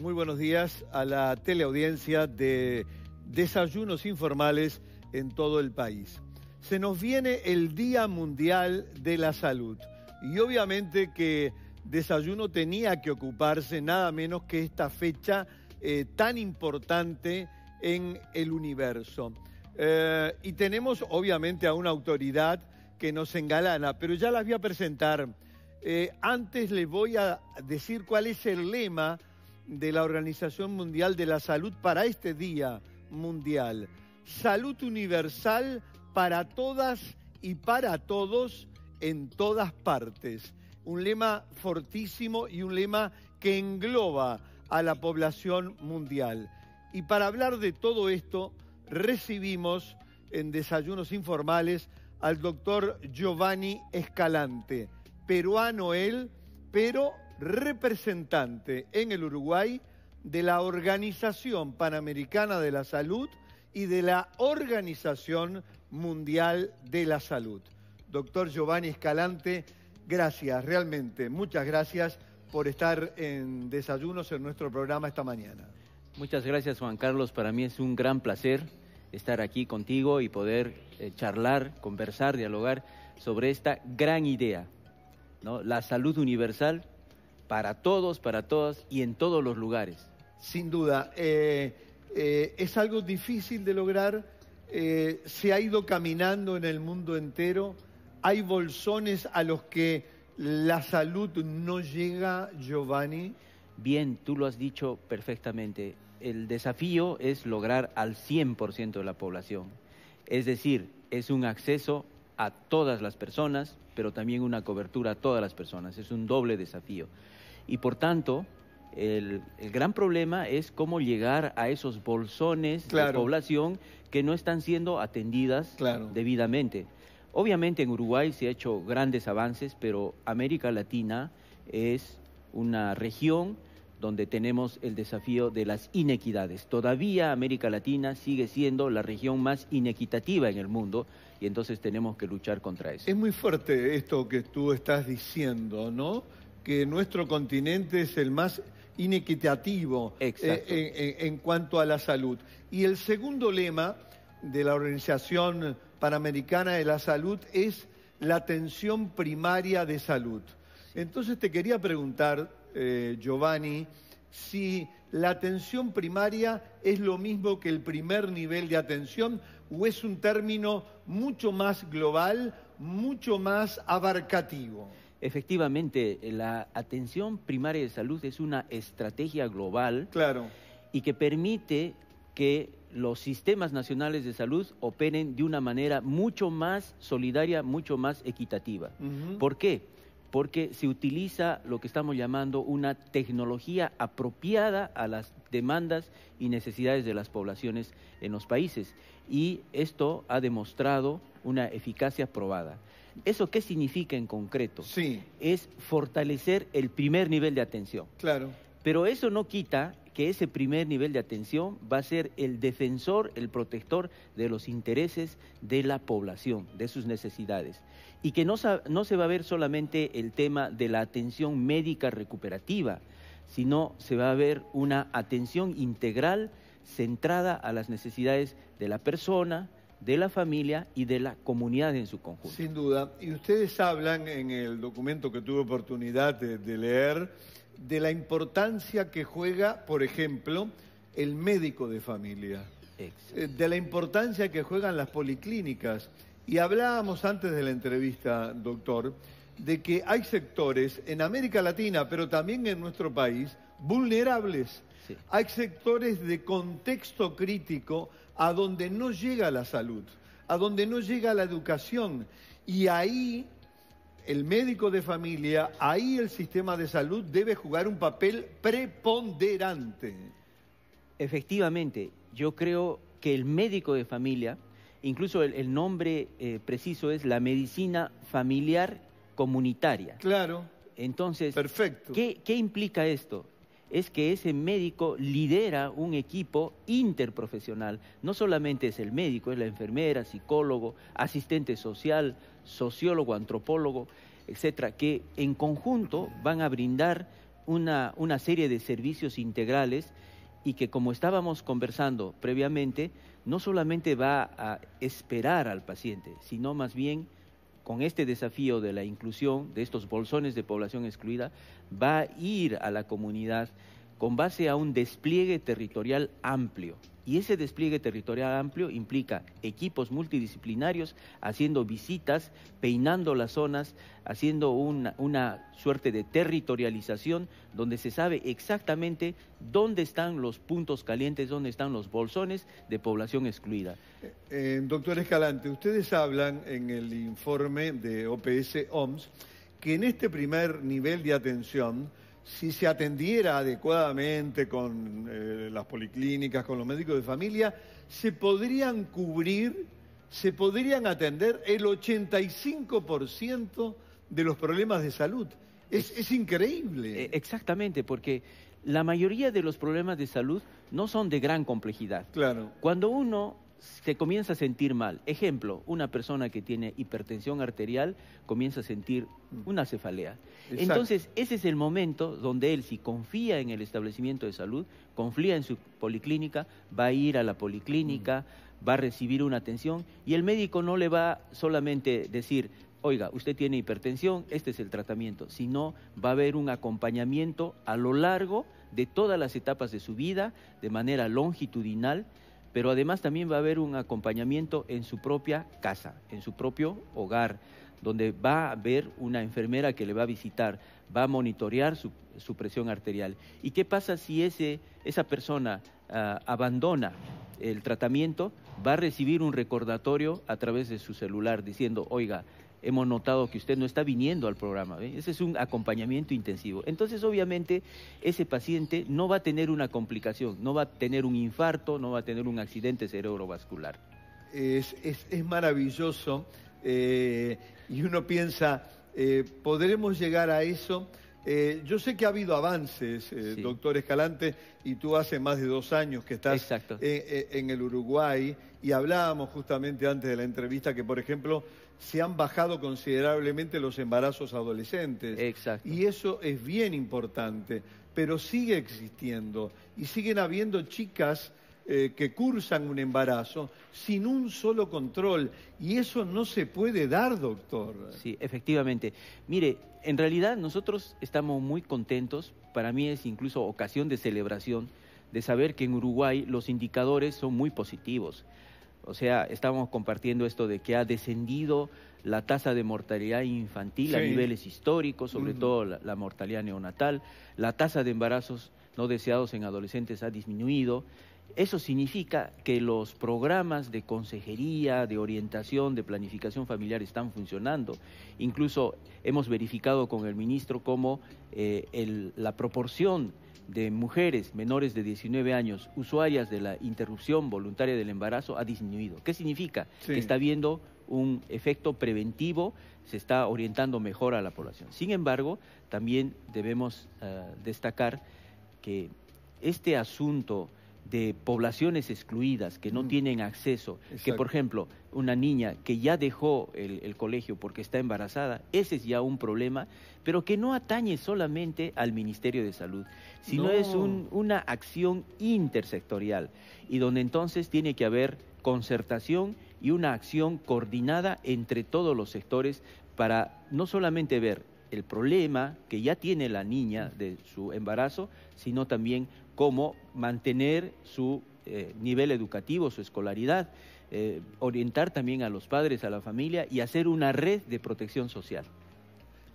Muy buenos días a la teleaudiencia de Desayunos Informales en todo el país. Se nos viene el Día Mundial de la Salud y obviamente que Desayuno tenía que ocuparse nada menos que esta fecha eh, tan importante en el universo. Eh, y tenemos obviamente a una autoridad que nos engalana, pero ya las voy a presentar. Eh, antes les voy a decir cuál es el lema de la Organización Mundial de la Salud para este Día Mundial. Salud universal para todas y para todos en todas partes. Un lema fortísimo y un lema que engloba a la población mundial. Y para hablar de todo esto, recibimos en desayunos informales al doctor Giovanni Escalante, peruano él, pero representante en el Uruguay de la Organización Panamericana de la Salud y de la Organización Mundial de la Salud. Doctor Giovanni Escalante, gracias, realmente, muchas gracias por estar en Desayunos en nuestro programa esta mañana. Muchas gracias Juan Carlos, para mí es un gran placer estar aquí contigo y poder eh, charlar, conversar, dialogar sobre esta gran idea, ¿no? la salud universal para todos, para todas y en todos los lugares. Sin duda, eh, eh, es algo difícil de lograr, eh, se ha ido caminando en el mundo entero, hay bolsones a los que la salud no llega, Giovanni. Bien, tú lo has dicho perfectamente. El desafío es lograr al 100% de la población. Es decir, es un acceso a todas las personas, pero también una cobertura a todas las personas. Es un doble desafío. Y por tanto, el, gran problema es cómo llegar a esos bolsones de población que no están siendo atendidas debidamente. Obviamente en Uruguay se han hecho grandes avances, pero América Latina es una región donde tenemos el desafío de las inequidades. Todavía América Latina sigue siendo la región más inequitativa en el mundo y entonces tenemos que luchar contra eso. Es muy fuerte esto que tú estás diciendo, ¿no? Que nuestro continente es el más inequitativo eh, en cuanto a la salud. Y el segundo lema de la Organización Panamericana de la Salud es la atención primaria de salud. Entonces te quería preguntar, eh, Giovanni, si la atención primaria es lo mismo que el primer nivel de atención o es un término mucho más global, mucho más abarcativo. Efectivamente, la atención primaria de salud es una estrategia global claro. y que permite que los sistemas nacionales de salud operen de una manera mucho más solidaria, mucho más equitativa. ¿Por qué? porque se utiliza lo que estamos llamando una tecnología apropiada a las demandas y necesidades de las poblaciones en los países. Y esto ha demostrado una eficacia probada. ¿Eso qué significa en concreto? Sí. Es fortalecer el primer nivel de atención. Claro. Pero eso no quita que ese primer nivel de atención va a ser el defensor, el protector de los intereses de la población, de sus necesidades y que no, no se va a ver solamente el tema de la atención médica recuperativa, sino se va a ver una atención integral centrada a las necesidades de la persona, de la familia y de la comunidad en su conjunto. Sin duda. Y ustedes hablan en el documento que tuve oportunidad de, leer de la importancia que juega, por ejemplo, el médico de familia, eh, de la importancia que juegan las policlínicas y hablábamos antes de la entrevista, doctor, de que hay sectores en América Latina, pero también en nuestro país, vulnerables. Hay sectores de contexto crítico a donde no llega la salud, a donde no llega la educación. Y ahí el médico de familia, ahí el sistema de salud debe jugar un papel preponderante. Efectivamente, yo creo que el médico de familia incluso el, nombre eh, preciso es la medicina familiar comunitaria. Claro. Entonces, Perfecto. ¿qué, ¿qué implica esto? es que ese médico lidera un equipo interprofesional. No solamente es el médico, es la enfermera, psicólogo, asistente social, sociólogo, antropólogo, etcétera, que en conjunto van a brindar una serie de servicios integrales y que, como estábamos conversando previamente, no solamente va a esperar al paciente, sino más bien con este desafío de la inclusión de estos bolsones de población excluida, va a ir a la comunidad con base a un despliegue territorial amplio. Y ese despliegue territorial amplio implica equipos multidisciplinarios haciendo visitas, peinando las zonas, haciendo una, suerte de territorialización donde se sabe exactamente dónde están los puntos calientes, dónde están los bolsones de población excluida. Eh, eh, doctor Escalante, ustedes hablan en el informe de OPS OMS que en este primer nivel de atención, si se atendiera adecuadamente con eh, las policlínicas, con los médicos de familia, se podrían cubrir, se podrían atender el 85% de los problemas de salud. es increíble. Eh, exactamente, porque la mayoría de los problemas de salud no son de gran complejidad. Claro. Cuando uno se comienza a sentir mal. Ejemplo, una persona que tiene hipertensión arterial comienza a sentir una cefalea. Entonces, ese es el momento donde él, si confía en el establecimiento de salud, confía en su policlínica, va a ir a la policlínica, mm. va a recibir una atención y el médico no le va solamente decir, oiga, usted tiene hipertensión, este es el tratamiento, sino va a haber un acompañamiento a lo largo de todas las etapas de su vida, de manera longitudinal, pero además también va a haber un acompañamiento en su propia casa, en su propio hogar, donde va a haber una enfermera que le va a visitar, va a monitorear su, presión arterial. ¿Y qué pasa si ese, esa persona ah, abandona el tratamiento? Va a recibir un recordatorio a través de su celular diciendo, oiga, hemos notado que usted no está viniendo al programa. Ese es un acompañamiento intensivo. Entonces, obviamente, ese paciente no va a tener una complicación, no va a tener un infarto, no va a tener un accidente cerebrovascular. Es, maravilloso eh, y uno piensa, eh, ¿podremos llegar a eso? Eh, yo sé que ha habido avances, doctor Escalante, y tú hace más de dos años que estás en el Uruguay y hablábamos justamente antes de la entrevista que, por ejemplo, se han bajado considerablemente los embarazos adolescentes. Exacto. Y eso es bien importante, pero sigue existiendo y siguen habiendo chicas eh, que cursan un embarazo sin un solo control y eso no se puede dar, doctor. Sí, efectivamente. Mire, en realidad nosotros estamos muy contentos, para mí es incluso ocasión de celebración de saber que en Uruguay los indicadores son muy positivos. O sea, estamos compartiendo esto de que ha descendido la tasa de mortalidad infantil a niveles históricos, sobre todo la, mortalidad neonatal, la tasa de embarazos no deseados en adolescentes ha disminuido, eso significa que los programas de consejería, de orientación, de planificación familiar están funcionando. Incluso hemos verificado con el ministro cómo eh, la proporción de mujeres menores de 19 años usuarias de la interrupción voluntaria del embarazo ha disminuido. ¿Qué significa? Que está habiendo un efecto preventivo, se está orientando mejor a la población. Sin embargo, también debemos eh, destacar que este asunto de poblaciones excluidas que no mm. tienen acceso, que por ejemplo una niña que ya dejó el, colegio porque está embarazada, ese es ya un problema, pero que no atañe solamente al Ministerio de Salud, sino es una acción intersectorial y donde entonces tiene que haber concertación y una acción coordinada entre todos los sectores para no solamente ver el problema que ya tiene la niña de su embarazo, sino también cómo mantener su eh, nivel educativo, su escolaridad, eh, orientar también a los padres, a la familia y hacer una red de protección social.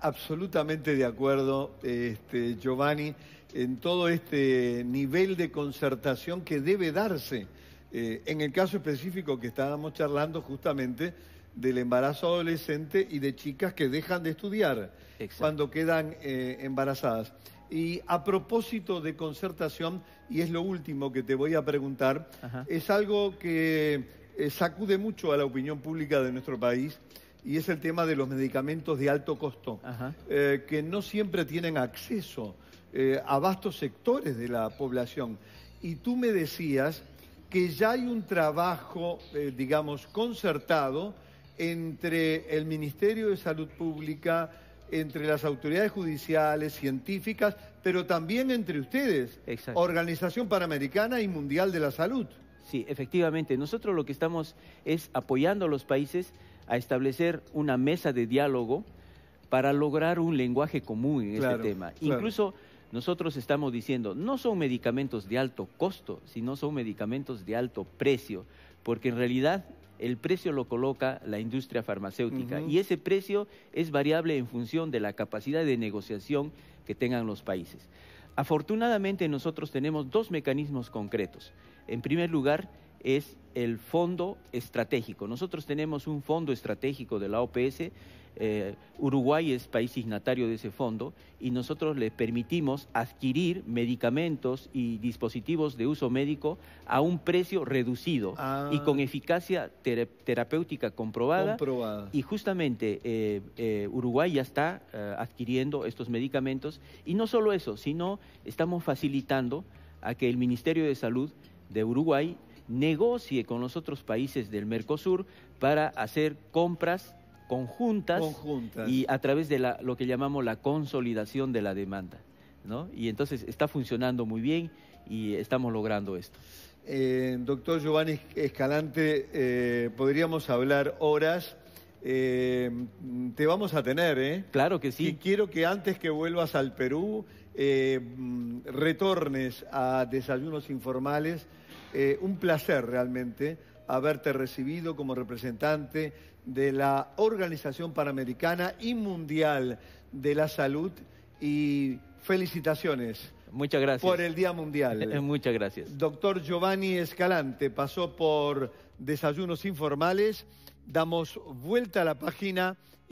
Absolutamente de acuerdo, este, Giovanni, en todo este nivel de concertación que debe darse. Eh, en el caso específico que estábamos charlando justamente, del embarazo adolescente y de chicas que dejan de estudiar cuando quedan eh, embarazadas. Y a propósito de concertación, y es lo último que te voy a preguntar, es algo que eh, sacude mucho a la opinión pública de nuestro país y es el tema de los medicamentos de alto costo, eh, que no siempre tienen acceso a vastos sectores de la población. Y tú me decías que ya hay un trabajo, digamos, concertado, entre el Ministerio de Salud Pública, entre las autoridades judiciales, científicas, pero también entre ustedes, Organización Panamericana y Mundial de la Salud. Sí, efectivamente, nosotros lo que estamos es apoyando a los países a establecer una mesa de diálogo para lograr un lenguaje común en este tema. Incluso nosotros estamos diciendo, no son medicamentos de alto costo, sino son medicamentos de alto precio, porque en realidad el precio lo coloca la industria farmacéutica y ese precio es variable en función de la capacidad de negociación que tengan los países. Afortunadamente nosotros tenemos dos mecanismos concretos. En primer lugar es el fondo estratégico. Nosotros tenemos un fondo estratégico de la OPS eh, Uruguay es país signatario de ese fondo y nosotros le permitimos adquirir medicamentos y dispositivos de uso médico a un precio reducido ah. y con eficacia terapéutica comprobada. Y justamente eh, eh, Uruguay ya está adquiriendo estos medicamentos y no solo eso, sino estamos facilitando a que el Ministerio de Salud de Uruguay negocie con los otros países del Mercosur para hacer compras conjuntas, y a través de lo que llamamos la consolidación de la demanda. ¿no? Y entonces está funcionando muy bien y estamos logrando esto. Eh, doctor Giovanni Escalante, eh, podríamos hablar horas. Eh, te vamos a tener, ¿eh? Claro que sí. Y quiero que antes que vuelvas al Perú, mm, retornes a desayunos informales. un placer realmente haberte recibido como representante de la Organización Panamericana y Mundial de la Salud y felicitaciones. Muchas gracias. Por el Día Mundial. Muchas gracias. Doctor Giovanni Escalante pasó por Desayunos Informales. Damos vuelta a la página.